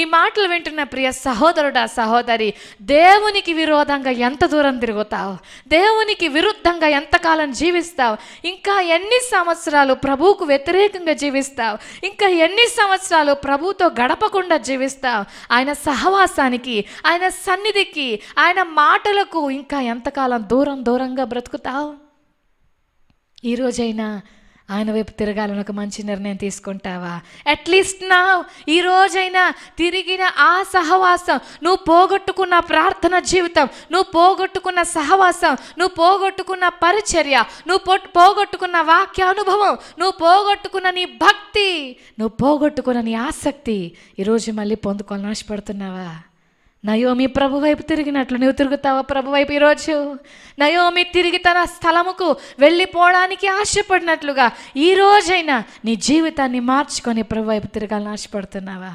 ఈ మాటలు వింటున్న ప్రియ సహోదరుడా సహోదరి దేవునికి విరోధంగా ఎంత దూరం తిరుగుతావు దేవునికి విరుద్ధంగా ఎంతకాలం జీవిస్తావు ఇంకా ఎన్ని సంవత్సరాలు ప్రభువుకు వ్యతిరేకంగా జీవిస్తావు ఇంకా ఎన్ని సంవత్సరాలు ప్రభువుతో గడపకుండా జీవిస్తావు ఆయన సహవాసానికి ఆయన సన్నిధికి ఆయన మాటలకు ఇంకా ఎంతకాలం దూరం దూరంగా బ్రతుకుతావు ఈరోజైనా ఆయన వైపు తిరగాలని ఒక మంచి నిర్ణయం తీసుకుంటావా అట్లీస్ట్ నా ఈ రోజైనా తిరిగిన ఆ సహవాసం నువ్వు పోగొట్టుకున్న ప్రార్థన జీవితం నువ్వు పోగొట్టుకున్న సహవాసం నువ్వు పోగొట్టుకున్న పరిచర్య నువ్వు పోగొట్టుకున్న వాక్య అనుభవం నువ్వు పోగొట్టుకున్న నీ భక్తి నువ్వు పోగొట్టుకున్న నీ ఆసక్తి ఈరోజు మళ్ళీ పొందుకోవాలని ఆశపడుతున్నావా నయోమి ప్రభు వైపు తిరిగినట్లు నువ్వు తిరుగుతావా ప్రభు వైపు ఈరోజు నయోమి తిరిగి తన స్థలముకు వెళ్ళిపోవడానికి ఆశపడినట్లుగా ఈరోజైనా నీ జీవితాన్ని మార్చుకొని ప్రభు వైపు తిరగాలని ఆశపడుతున్నావా